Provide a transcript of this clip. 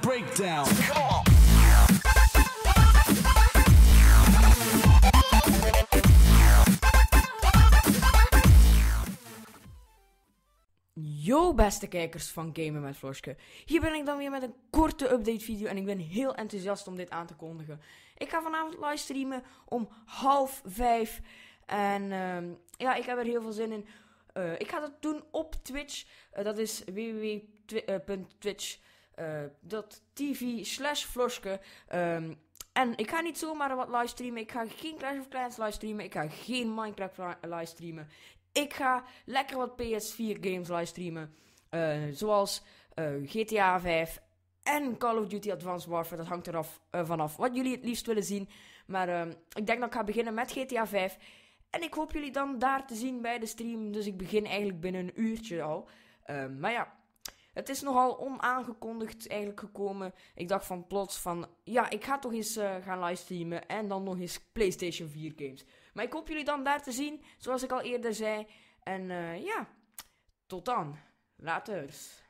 breakdown. Yo beste kijkers van Gamen met Floske. Hier ben ik dan weer met een korte update video en ik ben heel enthousiast om dit aan te kondigen. Ik ga vanavond livestreamen om half vijf en ehm, ja, ik heb er heel veel zin in. Eh, ik ga dat doen op Twitch. Eh, dat is www.twitch.com eh, dat TV slash Floske. Ehm, en ik ga niet zomaar wat livestreamen. Ik ga geen Clash of Clans livestreamen. Ik ga geen Minecraft livestreamen. Ik ga lekker wat PS4 games livestreamen. Eh, zoals eh, GTA 5 en Call of Duty Advanced Warfare. Dat hangt er vanaf wat jullie het liefst willen zien. Maar ehm, ik denk dat ik ga beginnen met GTA 5. En ik hoop jullie dan daar te zien bij de stream. Dus ik begin eigenlijk binnen een uurtje al. Ehm, maar ja, het is nogal onaangekondigd eigenlijk gekomen. Ik dacht van plots van, ja, ik ga toch eens eh, gaan livestreamen en dan nog eens PlayStation 4 games. Maar ik hoop jullie dan daar te zien, zoals ik al eerder zei. En eh, ja, tot dan. later.